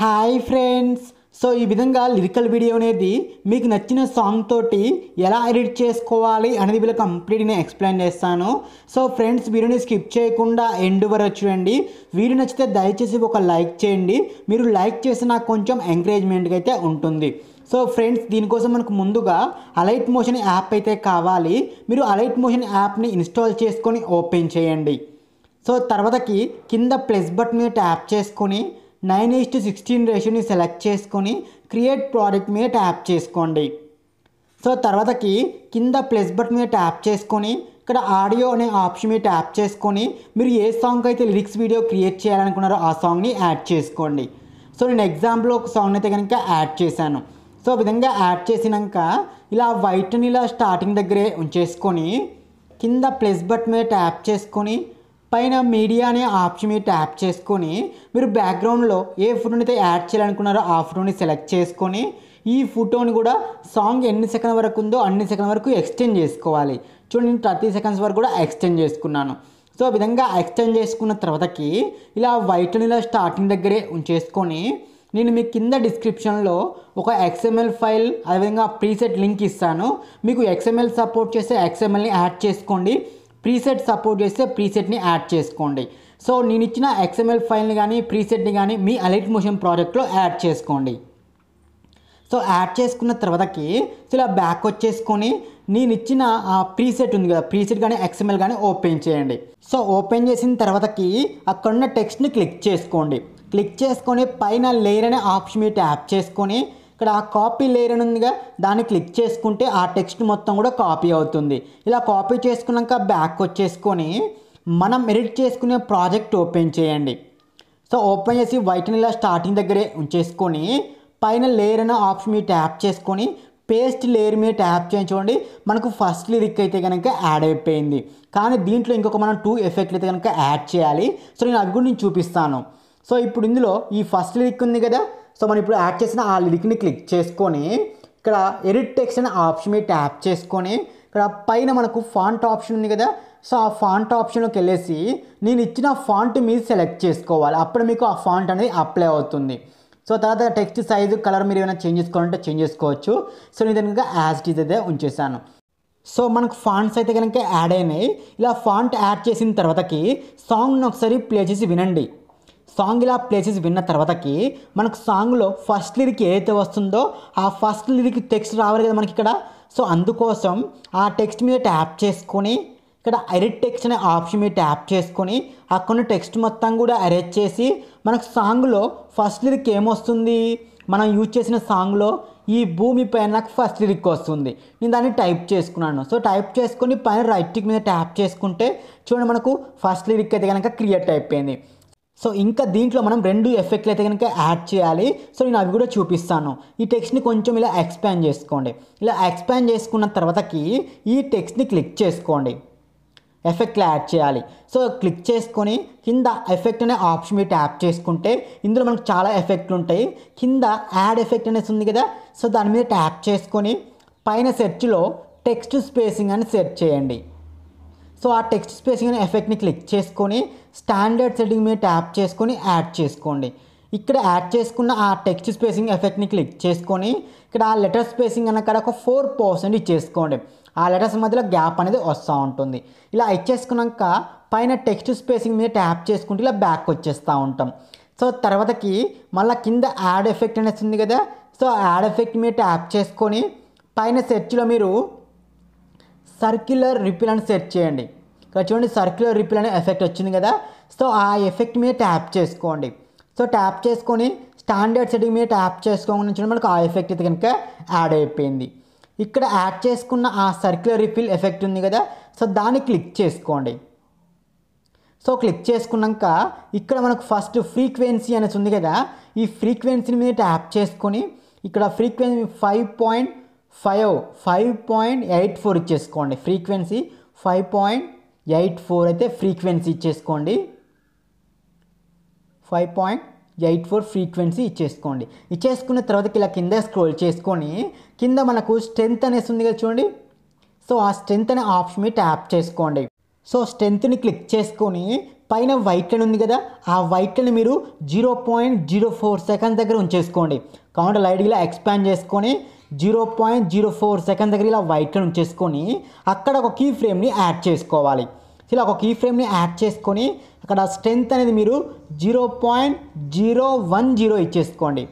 hi friends so ఈ విధంగా lyrical video అనేది మీకు నచ్చిన సాంగ్ తోటి ఎలా ఎడిట్ చేసుకోవాలి అనేది వీళ్ళు కంప్లీట్ నేను ఎక్స్ప్లెయిన్ చేస్తాను సో ఫ్రెండ్స్ వీడియోని స్కిప్ చేయకుండా ఎండ్ వరకు చూడండి వీడియో నచ్చితే దయచేసి ఒక లైక్ చేయండి మీరు లైక్ చేసి నాకు కొంచెం ఎంకరేజ్మెంట్గా అయితే ఉంటుంది సో ఫ్రెండ్స్ దీనికోసం మనకు ముందుగా అలైట్ మోషన్ యాప్ అయితే కావాలి మీరు అలైట్ మోషన్ యాప్ని ఇన్స్టాల్ చేసుకొని ఓపెన్ చేయండి సో తర్వాతకి కింద ప్లస్ బటన్ మీద ట్యాప్ చేసుకొని నైన్ ఈస్ట్ సిక్స్టీన్ రేషియోని సెలెక్ట్ చేసుకొని క్రియేట్ ప్రోడక్ట్ మీద ట్యాప్ చేసుకోండి సో తర్వాతకి కింద ప్లస్ బటన్ మీద ట్యాప్ చేసుకొని ఇక్కడ ఆడియో అనే ఆప్షన్ మీద ట్యాప్ చేసుకొని మీరు ఏ సాంగ్ అయితే లిరిక్స్ వీడియో క్రియేట్ చేయాలనుకున్నారో ఆ సాంగ్ని యాడ్ చేసుకోండి సో నేను ఎగ్జాంపుల్ ఒక సాంగ్ అయితే కనుక యాడ్ చేశాను సో విధంగా యాడ్ చేసినాక ఇలా వైట్ని ఇలా స్టార్టింగ్ దగ్గరే ఉంచేసుకొని కింద ప్లస్ బటన్ మీద ట్యాప్ చేసుకొని పైన మీడియా అనే ఆప్షన్ మీరు ట్యాప్ చేసుకొని మీరు బ్యాక్గ్రౌండ్లో ఏ ఫోటోని అయితే యాడ్ చేయాలనుకున్నారో ఆ ఫోటోని సెలెక్ట్ చేసుకొని ఈ ఫోటోని కూడా సాంగ్ ఎన్ని సెకండ్ వరకు ఉందో అన్ని సెకండ్ వరకు ఎక్స్టెండ్ చేసుకోవాలి చూడండి నేను థర్టీ సెకండ్స్ వరకు కూడా ఎక్స్టెండ్ చేసుకున్నాను సో ఆ విధంగా ఎక్స్టెండ్ చేసుకున్న తర్వాతకి ఇలా వైట్ని ఇలా స్టార్టింగ్ దగ్గరే ఉంచేసుకొని నేను మీ కింద డిస్క్రిప్షన్లో ఒక ఎక్స్ఎంఎల్ ఫైల్ అదేవిధంగా ప్రీసెట్ లింక్ ఇస్తాను మీకు ఎక్స్ఎంఎల్ సపోర్ట్ చేస్తే ఎక్స్ఎంఎల్ని యాడ్ చేసుకోండి ప్రీసెట్ సపోర్ట్ చేస్తే ప్రీసెట్ని యాడ్ చేసుకోండి సో నేను ఇచ్చిన ఎక్స్ఎంఎల్ ఫైల్ని కానీ ప్రీసెట్ని కానీ మీ అలైట్ మోషన్ ప్రాజెక్ట్లో యాడ్ చేసుకోండి సో యాడ్ చేసుకున్న తర్వాతకి సో ఇలా బ్యాక్ వచ్చేసుకొని నేను ఇచ్చిన ఆ ప్రీసెట్ ఉంది కదా ప్రీసెట్ కానీ ఎక్స్ఎంఎల్ కానీ ఓపెన్ చేయండి సో ఓపెన్ చేసిన తర్వాతకి అక్కడున్న టెక్స్ట్ని క్లిక్ చేసుకోండి క్లిక్ చేసుకొని పైన లేయర్ అనే ఆప్షన్ మీరు ట్యాప్ చేసుకొని ఇక్కడ ఆ కాపీ లేయర్ ఉందిగా దాన్ని క్లిక్ చేసుకుంటే ఆ టెక్స్ట్ మొత్తం కూడా కాపీ అవుతుంది ఇలా కాపీ చేసుకున్నాక బ్యాక్ వచ్చేసుకొని మనం ఎడిట్ చేసుకునే ప్రాజెక్ట్ ఓపెన్ చేయండి సో ఓపెన్ చేసి వైట్ని ఇలా స్టార్టింగ్ దగ్గరే ఉంచేసుకొని పైన లేయర్ అనే ఆప్షన్ మీద ట్యాప్ చేసుకొని పేస్ట్ లేయర్ మీద ట్యాప్ చేయించుకోండి మనకు ఫస్ట్ లిరిక్ అయితే కనుక యాడ్ అయిపోయింది కానీ దీంట్లో ఇంకొక మనం టూ ఎఫెక్ట్లు అయితే కనుక యాడ్ చేయాలి సో నేను అవి కూడా నేను చూపిస్తాను సో ఇప్పుడు ఇందులో ఈ ఫస్ట్ లిరిక్ ఉంది కదా సో మనం ఇప్పుడు యాడ్ చేసిన ఆ లిరిక్ని క్లిక్ చేసుకొని ఇక్కడ ఎడిట్ టెక్స్ట్ అనే ఆప్షన్ మీద ట్యాప్ చేసుకొని ఇక్కడ పైన మనకు ఫాంట్ ఆప్షన్ ఉంది కదా సో ఆ ఫాంట్ ఆప్షన్లోకి వెళ్ళేసి నేను ఇచ్చిన ఫాంట్ మీరు సెలెక్ట్ చేసుకోవాలి అప్పుడు మీకు ఆ ఫాంట్ అనేది అప్లై అవుతుంది సో తర్వాత టెక్స్ట్ సైజు కలర్ మీరు ఏమైనా చేంజ్ చేసుకోవాలంటే చేంజ్ చేసుకోవచ్చు సో నేను కనుక యాజ్ ఇట్ అయితే ఉంచేసాను సో మనకు ఫాంట్స్ అయితే కనుక యాడ్ అయినాయి ఇలా ఫాంట్ యాడ్ చేసిన తర్వాతకి సాంగ్ని ఒకసారి ప్లే చేసి వినండి సాంగ్ ఇలా ప్లేసెస్ విన్న తర్వాతకి మనకు సాంగ్లో ఫస్ట్ లిరిక్ ఏదైతే వస్తుందో ఆ ఫస్ట్ లిరిక్ టెక్స్ట్ రావాలి కదా మనకి ఇక్కడ సో అందుకోసం ఆ టెక్స్ట్ మీద ట్యాప్ చేసుకొని ఇక్కడ ఎడిట్ టెక్స్ట్ అనే ఆప్షన్ మీద ట్యాప్ చేసుకొని అక్కడ టెక్స్ట్ మొత్తం కూడా అరేంజ్ చేసి మనకు సాంగ్లో ఫస్ట్ లిరిక్ ఏమొస్తుంది మనం యూజ్ చేసిన సాంగ్లో ఈ భూమి పైన నాకు ఫస్ట్ లిరిక్ వస్తుంది నేను దాన్ని టైప్ చేసుకున్నాను సో టైప్ చేసుకొని పైన రైట్ టిక్ మీద ట్యాప్ చేసుకుంటే చూడండి మనకు ఫస్ట్ లిరిక్ అయితే కనుక క్రియేట్ అయిపోయింది సో ఇంకా దీంట్లో మనం రెండు ఎఫెక్ట్లు అయితే కనుక యాడ్ చేయాలి సో నేను అవి కూడా చూపిస్తాను ఈ టెక్స్ట్ని కొంచెం ఇలా ఎక్స్పాండ్ చేసుకోండి ఇలా ఎక్స్పాండ్ చేసుకున్న తర్వాతకి ఈ టెక్స్ట్ని క్లిక్ చేసుకోండి ఎఫెక్ట్లు యాడ్ చేయాలి సో క్లిక్ చేసుకొని కింద ఎఫెక్ట్ అనే ఆప్షన్ మీరు ట్యాప్ చేసుకుంటే ఇందులో మనకు చాలా ఎఫెక్ట్లు ఉంటాయి కింద యాడ్ ఎఫెక్ట్ అనేసి ఉంది కదా సో దాని మీద ట్యాప్ చేసుకొని పైన సెర్చ్లో టెక్స్ట్ స్పేసింగ్ అని సెర్చ్ చేయండి సో ఆ టెక్స్ట్ స్పేసింగ్ కానీ ఎఫెక్ట్ని క్లిక్ చేసుకొని స్టాండర్డ్ సెట్టింగ్ మీద ట్యాప్ చేసుకొని యాడ్ చేసుకోండి ఇక్కడ యాడ్ చేసుకున్న ఆ టెక్స్ట్ స్పేసింగ్ ఎఫెక్ట్ని క్లిక్ చేసుకొని ఇక్కడ ఆ లెటర్ స్పేసింగ్ అన్న కాడ ఒక ఫోర్ పర్సెంట్ ఇచ్చేసుకోండి ఆ లెటర్స్ మధ్యలో గ్యాప్ అనేది వస్తూ ఉంటుంది ఇలా ఇచ్చేసుకున్నాక పైన టెక్స్ట్ స్పేసింగ్ మీద ట్యాప్ చేసుకుంటే ఇలా బ్యాక్ వచ్చేస్తూ ఉంటాం సో తర్వాతకి మళ్ళీ కింద యాడ్ ఎఫెక్ట్ అనేది ఉంది కదా సో యాడ్ ఎఫెక్ట్ మీద ట్యాప్ చేసుకొని పైన సెర్చ్లో మీరు సర్క్యులర్ రిపిల్ అని సెట్ చేయండి ఇక్కడ చూడండి సర్క్యులర్ రిపిల్ అనే ఎఫెక్ట్ వచ్చింది కదా సో ఆ ఎఫెక్ట్ మీద ట్యాప్ చేసుకోండి సో ట్యాప్ చేసుకొని స్టాండర్డ్ సెట్టింగ్ మీద ట్యాప్ చేసుకోమని చూడండి మనకు ఆ ఎఫెక్ట్ అయితే కనుక యాడ్ అయిపోయింది ఇక్కడ యాడ్ చేసుకున్న ఆ సర్క్యులర్ రిఫిల్ ఎఫెక్ట్ ఉంది కదా సో దాన్ని క్లిక్ చేసుకోండి సో క్లిక్ చేసుకున్నాక ఇక్కడ మనకు ఫస్ట్ ఫ్రీక్వెన్సీ అనేసి ఉంది కదా ఈ ఫ్రీక్వెన్సీని మీద ట్యాప్ చేసుకొని ఇక్కడ frequency five point five five point eight four ఇచ్చేసుకోండి frequency five point eight four అయితే ఫ్రీక్వెన్సీ ఇచ్చేసుకోండి five point eight four frequency ఇచ్చేసుకోండి ఇచ్చేసుకున్న తర్వాత ఇలా కింద స్క్రోల్ చేసుకొని కింద మనకు స్ట్రెంత్ అనేసి ఉంది కదా చూడండి సో ఆ స్ట్రెంత్ అనే ఆప్షన్ మీద ట్యాప్ చేసుకోండి సో స్ట్రెంత్ని క్లిక్ చేసుకొని పైన వైట్ లైన్ ఉంది కదా ఆ వైట్ లైన్ మీరు zero point zero four seconds దగ్గర ఉంచేసుకోండి కౌంటర్ లైట్గా ఎక్స్పాండ్ చేసుకొని zero point zero four second దగ్గర ఇలా వైట్గా ఉంచేసుకొని అక్కడ ఒక కీ ఫ్రేమ్ని యాడ్ చేసుకోవాలి ఇలా ఒక కీ ఫ్రేమ్ని యాడ్ చేసుకొని అక్కడ స్ట్రెంత్ అనేది మీరు zero point zero one zero ఇచ్చేసుకోండి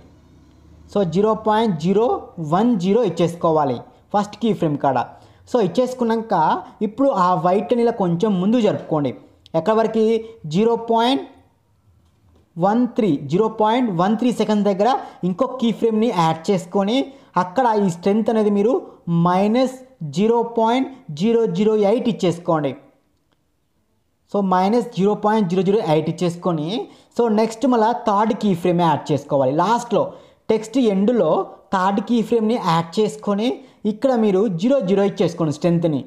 so zero point zero one zero ఇచ్చేసుకోవాలి ఫస్ట్ కీ ఫ్రేమ్ కాడ సో ఇచ్చేసుకున్నాక ఇప్పుడు ఆ వైట్ని ఇలా కొంచెం ముందు జరుపుకోండి ఎక్కడ వరకు zero point one three zero point one three second దగ్గర ఇంకొక కీ ఫ్రేమ్ని యాడ్ చేసుకొని అక్కడ ఈ స్ట్రెంత్ అనేది మీరు minus zero point zero zero eight ఇచ్చేసుకోండి so minus zero point zero zero eight ఇచ్చేసుకొని సో నెక్స్ట్ మళ్ళీ థర్డ్ కీ ఫ్రేమ్ యాడ్ చేసుకోవాలి లాస్ట్లో టెక్స్ట్ ఎండ్లో థర్డ్ కీ ఫ్రేమ్ని యాడ్ చేసుకొని ఇక్కడ మీరు జీరో జీరో ఇచ్చేసుకోండి స్ట్రెంత్ని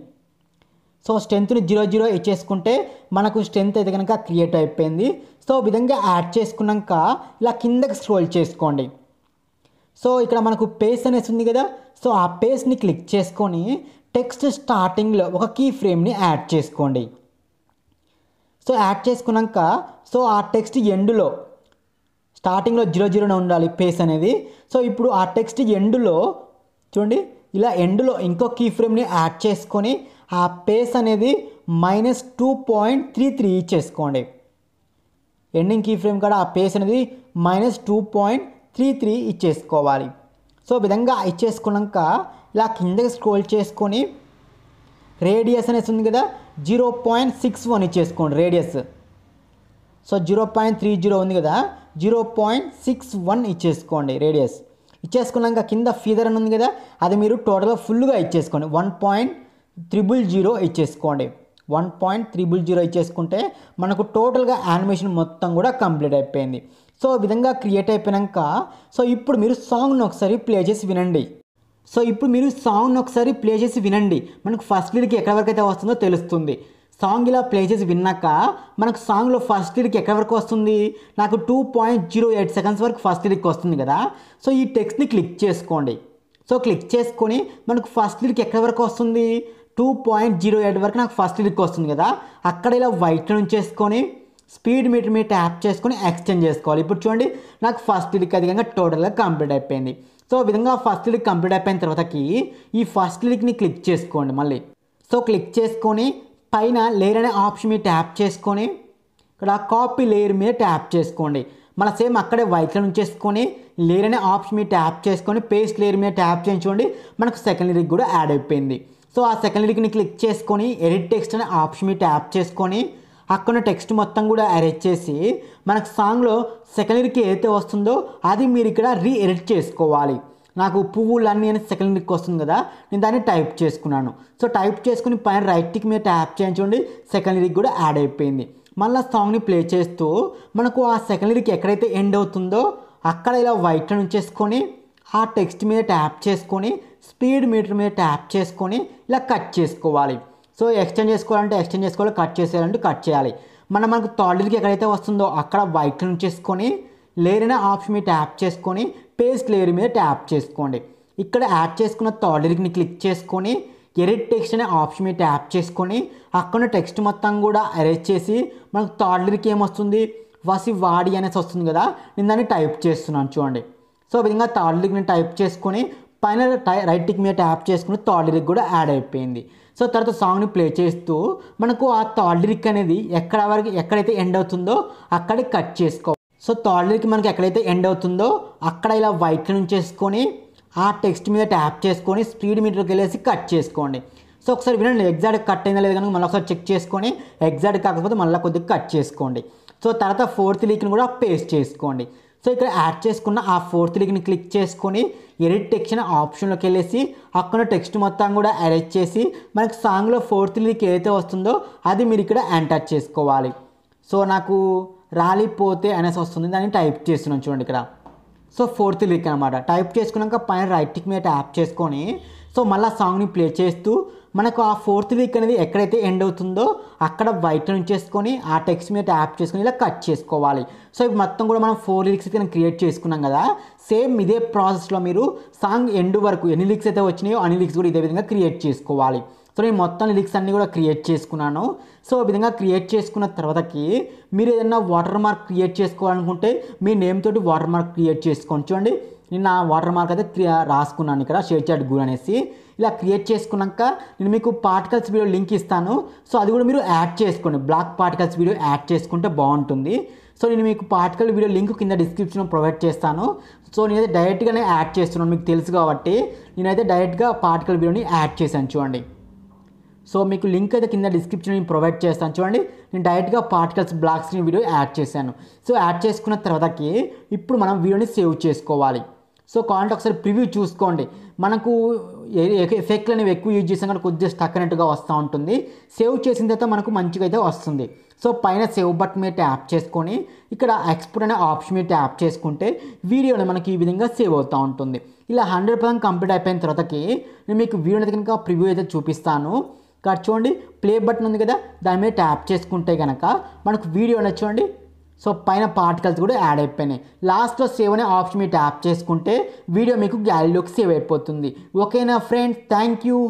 సో స్ట్రెంత్ని జీరో జీరో ఇచ్చేసుకుంటే మనకు స్ట్రెంత్ అయితే కనుక క్రియేట్ అయిపోయింది సో విధంగా యాడ్ చేసుకున్నాక ఇలా కిందకి స్క్రోల్ చేసుకోండి సో ఇక్కడ మనకు పేస్ అనేసి ఉంది కదా సో ఆ పేస్ని క్లిక్ చేసుకొని టెక్స్ట్ స్టార్టింగ్లో ఒక కీ ఫ్రేమ్ని యాడ్ చేసుకోండి సో యాడ్ చేసుకున్నాక సో ఆ టెక్స్ట్ ఎండులో స్టార్టింగ్లో జీరో జీరోనే ఉండాలి పేస్ అనేది సో ఇప్పుడు ఆ టెక్స్ట్ ఎండులో చూడండి ఇలా ఎండులో ఇంకో కీ ఫ్రేమ్ని యాడ్ చేసుకొని ఆ పేస్ అనేది minus two point three three చేసుకోండి ఎండింగ్ కీ ఫ్రేమ్ కాడ ఆ పేస్ అనేది minus two point three three ఇచ్చేసుకోవాలి సో విధంగా ఇచ్చేసుకున్నాక ఇలా కిందకి స్క్రోల్ చేసుకొని రేడియస్ అనేసి ఉంది కదా జీరో పాయింట్ సిక్స్ వన్ ఇచ్చేసుకోండి radius so zero point three zero ఉంది కదా జీరో పాయింట్ సిక్స్ వన్ ఇచ్చేసుకోండి రేడియస్ ఇచ్చేసుకున్నాక కింద ఫీదర్ అని ఉంది కదా అది మీరు టోటల్గా ఫుల్గా ఇచ్చేసుకోండి వన్ పాయింట్ త్రిబుల్ జీరో ఇచ్చేసుకోండి వన్ పాయింట్ త్రిబుల్ జీరో ఇచ్చేసుకుంటే మనకు టోటల్గా యానిమేషన్ మొత్తం కూడా కంప్లీట్ అయిపోయింది సో విధంగా క్రియేట్ అయిపోయాక సో ఇప్పుడు మీరు సాంగ్ను ఒకసారి ప్లే చేసి వినండి సో ఇప్పుడు మీరు సాంగ్ను ఒకసారి ప్లే చేసి వినండి మనకు ఫస్ట్ లీడ్కి ఎక్కడి వరకు అయితే వస్తుందో తెలుస్తుంది సాంగ్ ఇలా ప్లే చేసి విన్నాక మనకు సాంగ్లో ఫస్ట్ లీడ్కి ఎక్కడి వరకు వస్తుంది నాకు two point zero eight seconds వరకు ఫస్ట్ లీడ్కి వస్తుంది కదా సో ఈ టెక్స్ట్ని క్లిక్ చేసుకోండి సో క్లిక్ చేసుకొని మనకు ఫస్ట్ లీడ్కి ఎక్కడి వరకు వస్తుంది టూ పాయింట్ జీరో ఎయిట్ వరకు నాకు ఫస్ట్ లిక్ వస్తుంది కదా అక్కడ ఇలా వైట్ నుంచి చేసుకొని స్పీడ్ మీటర్ మీద ట్యాప్ చేసుకొని ఎక్స్టెండ్ చేసుకోవాలి ఇప్పుడు చూడండి నాకు ఫస్ట్ లిక్ అధికంగా టోటల్గా కంప్లీట్ అయిపోయింది సో విధంగా ఫస్ట్ లిక్ కంప్లీట్ అయిపోయిన తర్వాతకి ఈ ఫస్ట్ లిక్ని క్లిక్ చేసుకోండి మళ్ళీ సో క్లిక్ చేసుకొని పైన లేయర్ అనే ఆప్షన్ మీద ట్యాప్ చేసుకొని ఇక్కడ కాపీ లేయర్ మీద ట్యాప్ చేసుకోండి మన సేమ్ అక్కడే నుంచి ఉంచేసుకొని లేయర్ అనే ఆప్షన్ మీద ట్యాప్ చేసుకొని పేస్ట్ లేయర్ మీద ట్యాప్ చేయించుకోండి మనకు సెకండ్ లిక్ కూడా యాడ్ అయిపోయింది సో ఆ సెకండ్ లింక్ని క్లిక్ చేసుకొని ఎడిట్ టెక్స్ట్ అనే ఆప్షన్ ట్యాప్ చేసుకొని అక్కడ టెక్స్ట్ మొత్తం కూడా అరేంజ్ చేసి మనకు సాంగ్లో సెకండ్ లిరిక్ ఏదైతే వస్తుందో అది మీరు ఇక్కడ రీ ఎడిట్ చేసుకోవాలి నాకు పువ్వులన్నీ అని సెకండ్ లిరిక్ వస్తుంది కదా నేను దాన్ని టైప్ చేసుకున్నాను సో టైప్ చేసుకుని పైన రైట్ మీద ట్యాప్ చేయించండి సెకండ్ లిరిక్ కూడా యాడ్ అయిపోయింది మళ్ళీ సాంగ్ని ప్లే చేస్తూ మనకు ఆ సెకండ్ లిరిక్ ఎక్కడైతే ఎండ్ అవుతుందో అక్కడ ఇలా వైట్ ఉంచేసుకొని ఆ టెక్స్ట్ మీద ట్యాప్ చేసుకొని స్పీడ్ మీటర్ మీద ట్యాప్ చేసుకొని ఇలా కట్ చేసుకోవాలి సో ఎక్స్టెండ్ చేసుకోవాలంటే ఎక్స్టెండ్ చేసుకోవాలి కట్ చేసేయాలంటే కట్ చేయాలి మనం మనకు థర్డ్కి ఎక్కడైతే వస్తుందో అక్కడ వైట్ నుంచి చేసుకొని లేరిన ఆప్షన్ మీద ట్యాప్ చేసుకొని పేస్ట్ లేయర్ మీద ట్యాప్ చేసుకోండి ఇక్కడ యాడ్ చేసుకున్న థర్డ్ క్లిక్ చేసుకొని ఎరిట్ టెక్స్ట్ అనే ఆప్షన్ మీద ట్యాప్ చేసుకొని అక్కడ టెక్స్ట్ మొత్తం కూడా అరేంజ్ చేసి మనకు థర్డ్ ఏమొస్తుంది వసి వాడి అనేసి వస్తుంది కదా నేను దాన్ని టైప్ చేస్తున్నాను చూడండి సో విధంగా థర్డ్ నేను టైప్ చేసుకొని పైన రైట్ టిక్ మీద ట్యాప్ చేసుకుని థర్డ్ లిరిక్ కూడా యాడ్ అయిపోయింది సో తర్వాత సాంగ్ని ప్లే చేస్తూ మనకు ఆ థర్డ్ లిరిక్ అనేది ఎక్కడ వరకు ఎక్కడైతే ఎండ్ అవుతుందో అక్కడ కట్ చేసుకో సో థర్డ్ లిరిక్ మనకి ఎక్కడైతే ఎండ్ అవుతుందో అక్కడ ఇలా వైట్ నుంచి చేసుకొని ఆ టెక్స్ట్ మీద ట్యాప్ చేసుకొని స్పీడ్ మీటర్కి వెళ్ళేసి కట్ చేసుకోండి సో ఒకసారి వినండి ఎగ్జాక్ట్ కట్ అయిందా లేదు కనుక మళ్ళీ ఒకసారి చెక్ చేసుకొని ఎగ్జాక్ట్ కాకపోతే మళ్ళీ కొద్దిగా కట్ చేసుకోండి సో తర్వాత ఫోర్త్ లీక్ని కూడా పేస్ట్ చేసుకోండి సో ఇక్కడ యాడ్ చేసుకున్న ఆ ఫోర్త్ లింక్ని క్లిక్ చేసుకొని ఎడిట్ టెక్స్ట్ అనే ఆప్షన్లోకి వెళ్ళేసి అక్కడ టెక్స్ట్ మొత్తం కూడా అరేంజ్ చేసి మనకు సాంగ్లో ఫోర్త్ లింక్ ఏదైతే వస్తుందో అది మీరు ఇక్కడ ఎంటర్ చేసుకోవాలి సో నాకు రాలిపోతే అనేసి వస్తుంది దాన్ని టైప్ చేస్తున్నాను చూడండి ఇక్కడ సో ఫోర్త్ లింక్ అనమాట టైప్ చేసుకున్నాక పైన రైట్ మీద ట్యాప్ చేసుకొని సో మళ్ళీ ఆ సాంగ్ని ప్లే చేస్తూ మనకు ఆ ఫోర్త్ వీక్ అనేది ఎక్కడైతే ఎండ్ అవుతుందో అక్కడ వైట్ చేసుకొని ఆ టెక్స్ట్ మీద యాప్ చేసుకొని ఇలా కట్ చేసుకోవాలి సో ఇప్పుడు మొత్తం కూడా మనం ఫోర్ లిరిక్స్ అయితే క్రియేట్ చేసుకున్నాం కదా సేమ్ ఇదే ప్రాసెస్లో మీరు సాంగ్ ఎండ్ వరకు ఎన్ని లిరిక్స్ అయితే వచ్చినాయో అన్ని లిరిక్స్ కూడా ఇదే విధంగా క్రియేట్ చేసుకోవాలి సో నేను మొత్తం లిరిక్స్ అన్నీ కూడా క్రియేట్ చేసుకున్నాను సో ఈ విధంగా క్రియేట్ చేసుకున్న తర్వాతకి మీరు ఏదైనా వాటర్ మార్క్ క్రియేట్ చేసుకోవాలనుకుంటే మీ నేమ్ తోటి వాటర్ మార్క్ క్రియేట్ చేసుకోండి చూడండి నేను నా వాటర్ మార్క్ అయితే రాసుకున్నాను ఇక్కడ షేర్ చాట్ గూర్ అనేసి ఇలా క్రియేట్ చేసుకున్నాక నేను మీకు పార్టికల్స్ వీడియో లింక్ ఇస్తాను సో అది కూడా మీరు యాడ్ చేసుకోండి బ్లాక్ పార్టికల్స్ వీడియో యాడ్ చేసుకుంటే బాగుంటుంది సో నేను మీకు పార్టికల్ వీడియో లింక్ కింద డిస్క్రిప్షన్లో ప్రొవైడ్ చేస్తాను సో నేనైతే డైరెక్ట్గానే యాడ్ చేస్తున్నాను మీకు తెలుసు కాబట్టి నేనైతే డైరెక్ట్గా పార్టికల్ వీడియోని యాడ్ చేశాను చూడండి సో మీకు లింక్ అయితే కింద డిస్క్రిప్షన్ నేను ప్రొవైడ్ చేస్తాను చూడండి నేను డైరెక్ట్గా పార్టికల్స్ బ్లాక్స్ని వీడియో యాడ్ చేశాను సో యాడ్ చేసుకున్న తర్వాతకి ఇప్పుడు మనం వీడియోని సేవ్ చేసుకోవాలి సో కావాలంటే ఒకసారి ప్రివ్యూ చూసుకోండి మనకు ఎఫెక్ట్లు అనేవి ఎక్కువ యూజ్ చేసాం కానీ కొద్దిగా స్టక్ వస్తూ ఉంటుంది సేవ్ చేసిన తర్వాత మనకు మంచిగా అయితే వస్తుంది సో పైన సేవ్ బటన్ మీద ట్యాప్ చేసుకొని ఇక్కడ ఎక్స్పోర్ట్ అనే ఆప్షన్ మీద ట్యాప్ చేసుకుంటే వీడియోని మనకి ఈ విధంగా సేవ్ అవుతూ ఉంటుంది ఇలా హండ్రెడ్ పర్సెంట్ కంప్లీట్ అయిపోయిన తర్వాతకి నేను మీకు వీడియో కనుక ప్రివ్యూ అయితే చూపిస్తాను ఇక్కడ చూడండి ప్లే బటన్ ఉంది కదా దాని మీద ట్యాప్ చేసుకుంటే కనుక మనకు వీడియో అనేది చూడండి సో పైన పార్టికల్స్ కూడా యాడ్ అయిపోయినాయి లాస్ట్లో సేవ్ అనే ఆప్షన్ మీరు ట్యాప్ చేసుకుంటే వీడియో మీకు గ్యాలరీలోకి సేవ్ అయిపోతుంది ఓకేనా ఫ్రెండ్స్ థ్యాంక్ యూ